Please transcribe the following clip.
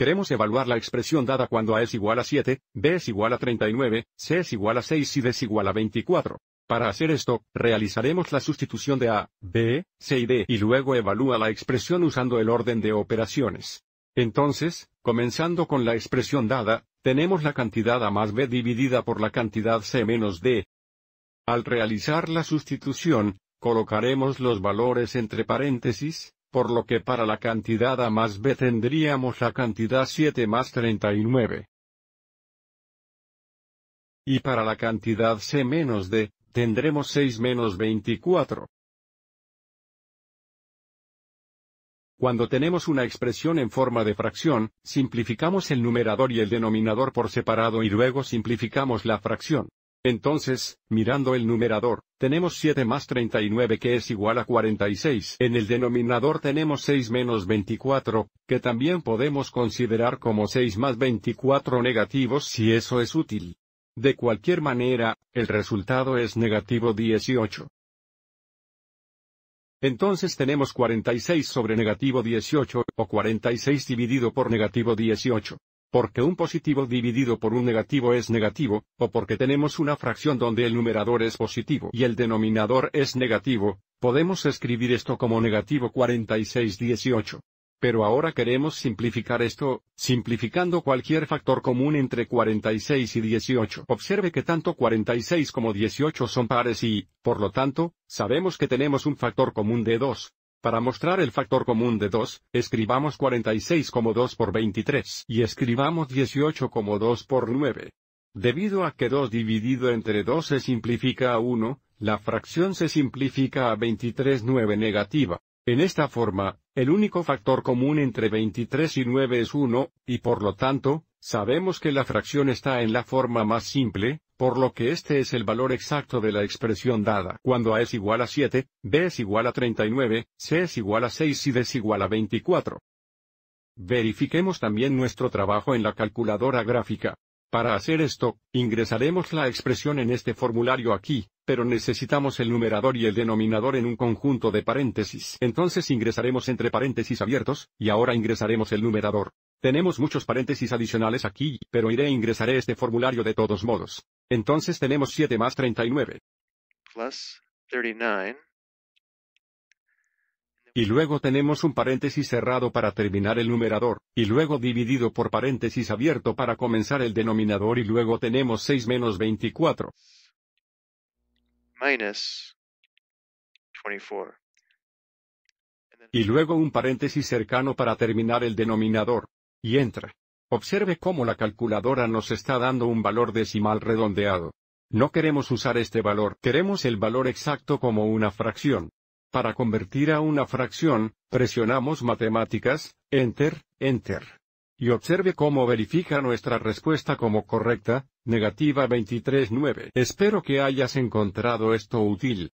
Queremos evaluar la expresión dada cuando A es igual a 7, B es igual a 39, C es igual a 6 y D es igual a 24. Para hacer esto, realizaremos la sustitución de A, B, C y D y luego evalúa la expresión usando el orden de operaciones. Entonces, comenzando con la expresión dada, tenemos la cantidad A más B dividida por la cantidad C menos D. Al realizar la sustitución, colocaremos los valores entre paréntesis, por lo que para la cantidad A más B tendríamos la cantidad 7 más 39. Y para la cantidad C menos D, tendremos 6 menos 24. Cuando tenemos una expresión en forma de fracción, simplificamos el numerador y el denominador por separado y luego simplificamos la fracción. Entonces, mirando el numerador, tenemos 7 más 39 que es igual a 46. En el denominador tenemos 6 menos 24, que también podemos considerar como 6 más 24 negativos si eso es útil. De cualquier manera, el resultado es negativo 18. Entonces tenemos 46 sobre negativo 18, o 46 dividido por negativo 18 porque un positivo dividido por un negativo es negativo, o porque tenemos una fracción donde el numerador es positivo y el denominador es negativo, podemos escribir esto como negativo 18. Pero ahora queremos simplificar esto, simplificando cualquier factor común entre 46 y 18. Observe que tanto 46 como 18 son pares y, por lo tanto, sabemos que tenemos un factor común de 2, para mostrar el factor común de 2, escribamos 46 como 2 por 23 y escribamos 18 como 2 por 9. Debido a que 2 dividido entre 2 se simplifica a 1, la fracción se simplifica a 23 9 negativa. En esta forma, el único factor común entre 23 y 9 es 1, y por lo tanto, Sabemos que la fracción está en la forma más simple, por lo que este es el valor exacto de la expresión dada cuando a es igual a 7, b es igual a 39, c es igual a 6 y d es igual a 24. Verifiquemos también nuestro trabajo en la calculadora gráfica. Para hacer esto, ingresaremos la expresión en este formulario aquí, pero necesitamos el numerador y el denominador en un conjunto de paréntesis. Entonces ingresaremos entre paréntesis abiertos, y ahora ingresaremos el numerador. Tenemos muchos paréntesis adicionales aquí, pero iré e ingresaré este formulario de todos modos. Entonces tenemos 7 más 39. Y luego tenemos un paréntesis cerrado para terminar el numerador, y luego dividido por paréntesis abierto para comenzar el denominador y luego tenemos 6 menos 24. 24. Y luego un paréntesis cercano para terminar el denominador. Y entra. Observe cómo la calculadora nos está dando un valor decimal redondeado. No queremos usar este valor, queremos el valor exacto como una fracción. Para convertir a una fracción, presionamos matemáticas, enter, enter. Y observe cómo verifica nuestra respuesta como correcta, negativa 23.9. Espero que hayas encontrado esto útil.